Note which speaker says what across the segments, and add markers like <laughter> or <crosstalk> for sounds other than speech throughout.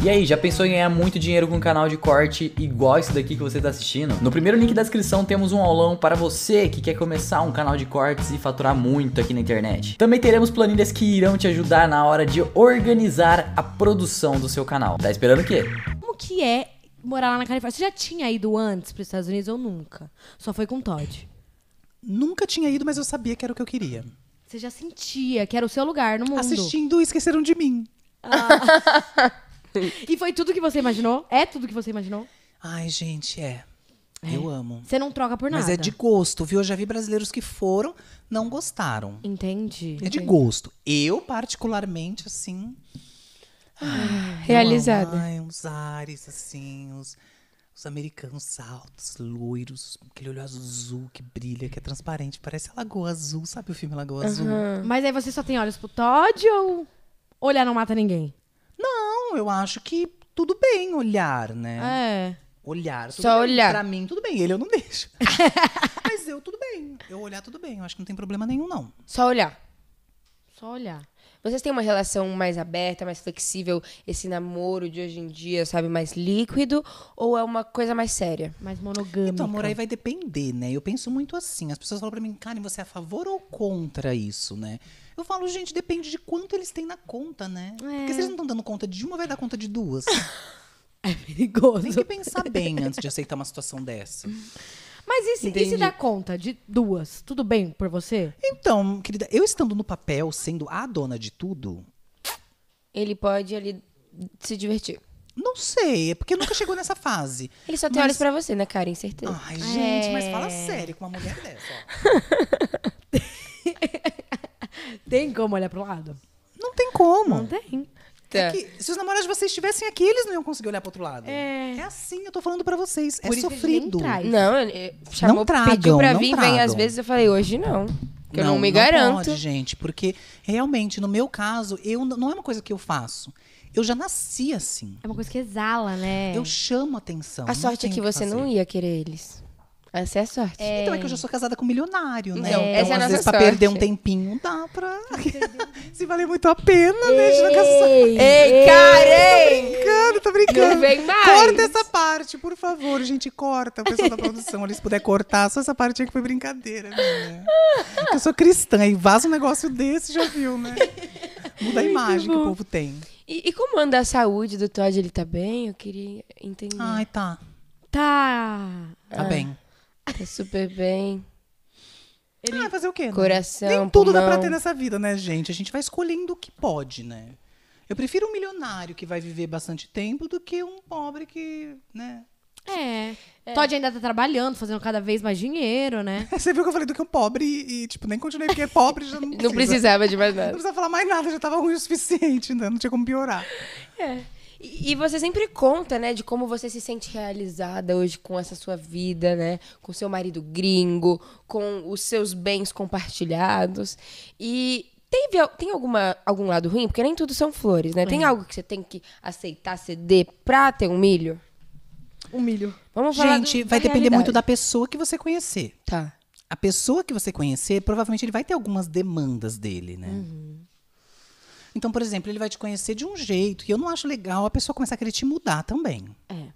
Speaker 1: E aí, já pensou em ganhar muito dinheiro com um canal de corte igual esse daqui que você está assistindo? No primeiro link da descrição temos um aulão para você que quer começar um canal de cortes e faturar muito aqui na internet. Também teremos planilhas que irão te ajudar na hora de organizar a produção do seu canal.
Speaker 2: Tá esperando o quê? Como que é morar lá na Califórnia? Você já tinha ido antes para os Estados Unidos ou nunca?
Speaker 1: Só foi com Todd? Nunca tinha ido, mas eu sabia que era o que eu queria.
Speaker 2: Você já sentia que era o seu lugar no mundo? Assistindo Esqueceram de Mim. Ah. <laughs> e foi tudo que você imaginou? É tudo que você imaginou?
Speaker 1: Ai, gente, é. é. Eu amo. Você
Speaker 2: não troca por nada. Mas é de
Speaker 1: gosto, viu? Eu já vi brasileiros que foram, não gostaram. Entendi. É entendi. de gosto. Eu, particularmente, assim. Ah, realizada. Ai, uns ares, assim, os, os americanos altos, loiros, aquele olho azul que brilha, que é transparente. Parece a Lagoa Azul, sabe o filme Lagoa uhum. Azul?
Speaker 2: Mas aí você só tem olhos pro Todd ou olhar não mata ninguém? Não, eu acho que tudo bem olhar, né? É.
Speaker 1: Olhar. Só bem. olhar. Pra
Speaker 2: mim, tudo bem. Ele eu não
Speaker 1: deixo. <laughs> Mas eu, tudo bem. Eu olhar, tudo bem. Eu acho que não tem problema nenhum, não.
Speaker 2: Só olhar. Só olhar. Vocês têm uma relação mais aberta, mais flexível, esse namoro de hoje em dia, sabe, mais líquido? Ou é uma coisa mais séria? Mais monogâmica? Então, amor, aí vai
Speaker 1: depender, né? Eu penso muito assim. As pessoas falam pra mim, Karen, você é a favor ou contra isso, né? Eu falo, gente, depende de quanto eles têm na conta, né? É. Porque se é. eles não estão dando conta de uma, vai dar conta de duas. <laughs> é perigoso. Tem que pensar bem antes de aceitar uma situação dessa.
Speaker 2: Mas e se, e se dá conta de duas? Tudo bem por você? Então, querida, eu estando no
Speaker 1: papel, sendo a dona de tudo.
Speaker 2: Ele pode ali se divertir.
Speaker 1: Não sei, é porque nunca chegou nessa fase.
Speaker 2: Ele só tem mas... olhos pra você, né, Karen? Certeza. Ai, gente, é... mas fala é. sério com uma mulher dessa, ó. <laughs> Tem como olhar pro lado? Não tem como. Não tem. Tá. É
Speaker 1: que, se os namorados de vocês estivessem aqui, eles não iam conseguir olhar pro outro lado. É, é assim, eu tô falando pra vocês. É Por é sofrido. Não, é,
Speaker 2: chamou, não tragam, pediu pra vir, vem às vezes, eu falei, hoje não. Que não, eu não me não garanto.
Speaker 1: Pode, gente, porque realmente, no meu caso, eu não é uma coisa que eu faço. Eu já nasci assim.
Speaker 2: É uma coisa que exala, né? Eu chamo atenção. A sorte é que, que você fazer. não ia querer eles. Acesso à arte. É. Então é que eu já é. sou
Speaker 1: casada com um milionário, né? É. Então, Essa é então, às vezes, sorte. pra perder um
Speaker 2: tempinho, dá pra. <laughs> Se valer muito a pena, ei, né? De Ei, ei, cara! Tô
Speaker 1: brincando, tô brincando. Não vem mais. Corta essa parte, por favor, gente, corta. O pessoal da produção, eles puder cortar, só essa parte aí que foi brincadeira, né? eu sou cristã e vaza um negócio
Speaker 2: desse, já viu, né? Muda a imagem que, que o povo tem. E, e, como anda a saúde do Todd? Ele tá bem? Eu queria entender. Ai, tá. Tá. Tá ah. bem. Tá super bem.
Speaker 1: Ele... Ah, fazer o quê? Né? Coração. Né? Nem tudo pulmão. dá pra ter nessa vida, né, gente? A gente vai escolhendo o que pode, né? Eu prefiro um milionário que vai viver bastante tempo do que um pobre que, né?
Speaker 2: É. é. Todd ainda tá trabalhando, fazendo cada vez mais dinheiro, né? <laughs> Você viu que eu falei do que um pobre e, tipo, nem continuei, porque pobre já não <laughs> precisa. Não precisava de mais nada. Não precisava falar mais nada, já tava ruim o suficiente, né? não tinha como piorar. É. E, você sempre conta, né, de como você se sente realizada hoje com essa sua vida, né? Com seu marido gringo, com os seus bens compartilhados. E Teve, tem alguma, algum lado ruim? Porque nem tudo são flores, né? É. Tem algo que você tem que aceitar, ceder pra ter um milho? Um milho. Vamos falar Gente, do, vai depender realidade. muito da
Speaker 1: pessoa que você conhecer. Tá. A pessoa que você conhecer, provavelmente ele vai ter algumas demandas dele, né? Uhum. Então, por exemplo, ele vai te conhecer de um jeito e eu não acho legal a pessoa começar a querer te mudar também. É.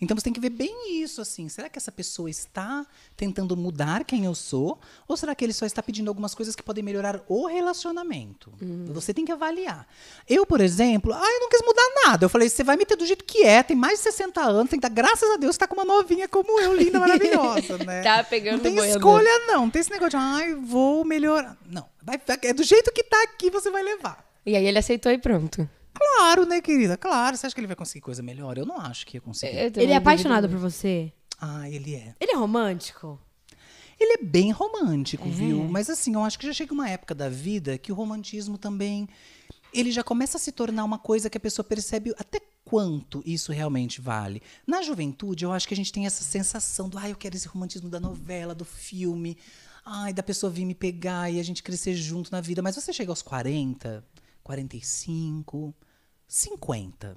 Speaker 1: Então você tem que ver bem isso, assim. Será que essa pessoa está tentando mudar quem eu sou? Ou será que ele só está pedindo algumas coisas que podem melhorar o relacionamento? Hum. Você tem que avaliar. Eu, por exemplo, ah, eu não quis mudar nada. Eu falei, você vai me ter do jeito que é, tem mais de 60 anos, tem que dar graças a Deus está com uma novinha como eu, linda, <laughs> maravilhosa,
Speaker 2: né? tá pegando Não tem escolha,
Speaker 1: não. Não tem esse negócio de, ah, vou melhorar. Não. Vai, é do jeito que tá aqui, você vai levar. E aí ele aceitou e pronto. Claro, né, querida? Claro. Você acha que ele vai conseguir coisa melhor? Eu não acho que ia conseguir. Ele é apaixonado por você? Ah, ele é. Ele é romântico? Ele é bem romântico, é. viu? Mas assim, eu acho que já chega uma época da vida que o romantismo também. Ele já começa a se tornar uma coisa que a pessoa percebe até quanto isso realmente vale. Na juventude, eu acho que a gente tem essa sensação do, ah, eu quero esse romantismo da novela, do filme, ai, da pessoa vir me pegar e a gente crescer junto na vida. Mas você chega aos 40, 45, 50.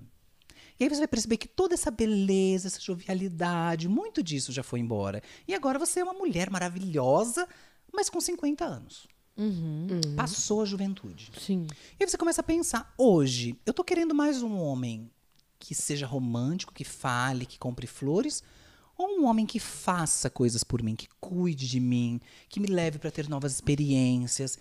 Speaker 1: E aí você vai perceber que toda essa beleza, essa jovialidade, muito disso já foi embora. E agora você é uma mulher maravilhosa, mas com 50 anos. Uhum, uhum. Passou a juventude. Sim. E aí você começa a pensar: hoje, eu tô querendo mais um homem que seja romântico, que fale, que compre flores, ou um homem que faça coisas por mim, que cuide de mim, que me leve para ter novas experiências,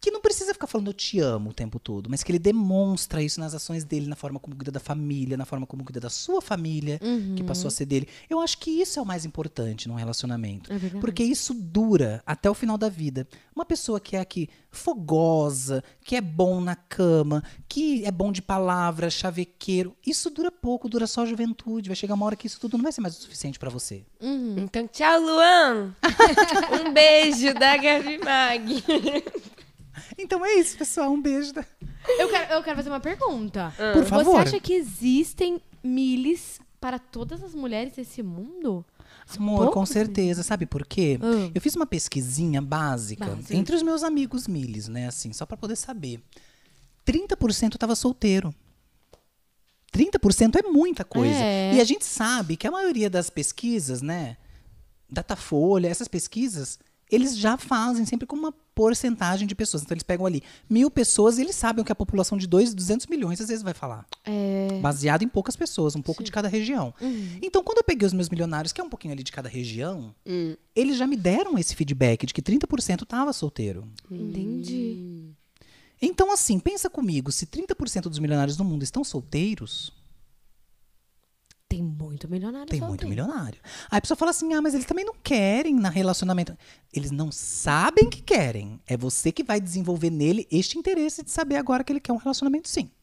Speaker 1: que não precisa ficar falando eu te amo o tempo todo, mas que ele demonstra isso nas ações dele, na forma como cuida da família, na forma como cuida da sua família, uhum. que passou a ser dele. Eu acho que isso é o mais importante num relacionamento. É porque isso dura até o final da vida. Uma pessoa que é aqui fogosa, que é bom na cama, que é bom de palavra, chavequeiro, isso dura pouco, dura só a juventude. Vai chegar uma hora que isso tudo não vai ser mais o suficiente para você.
Speaker 2: Uhum. Então, tchau, Luan! <laughs> um beijo da Gabi Mag. <laughs> Então é isso, pessoal. Um beijo. Da... Eu, quero, eu quero fazer uma pergunta. Ah. Por favor. Você acha que existem miles para todas as mulheres desse mundo? Amor, com né?
Speaker 1: certeza. Sabe por quê? Ah. Eu fiz uma pesquisinha básica, entre os meus amigos miles, né? Assim, só para poder saber. 30% estava solteiro. 30% é muita coisa. É. E a gente sabe que a maioria das pesquisas, né? Datafolha, essas pesquisas, eles já fazem sempre com uma porcentagem de pessoas. Então eles pegam ali mil pessoas e eles sabem que a população de dois 200 milhões às vezes vai falar.
Speaker 2: É... Baseado
Speaker 1: em poucas pessoas, um pouco Sim. de cada região. Uhum. Então quando eu peguei os meus milionários, que é um pouquinho ali de cada região, uhum. eles já me deram esse feedback de que 30% estava solteiro.
Speaker 2: Entendi.
Speaker 1: Então assim, pensa comigo, se 30% dos milionários do mundo estão solteiros, muito milionário. Tem muito milionário. Aí a pessoa fala assim: ah, mas eles também não querem na relacionamento. Eles não sabem que querem. É você que vai desenvolver
Speaker 2: nele este interesse de saber agora que ele quer um relacionamento sim.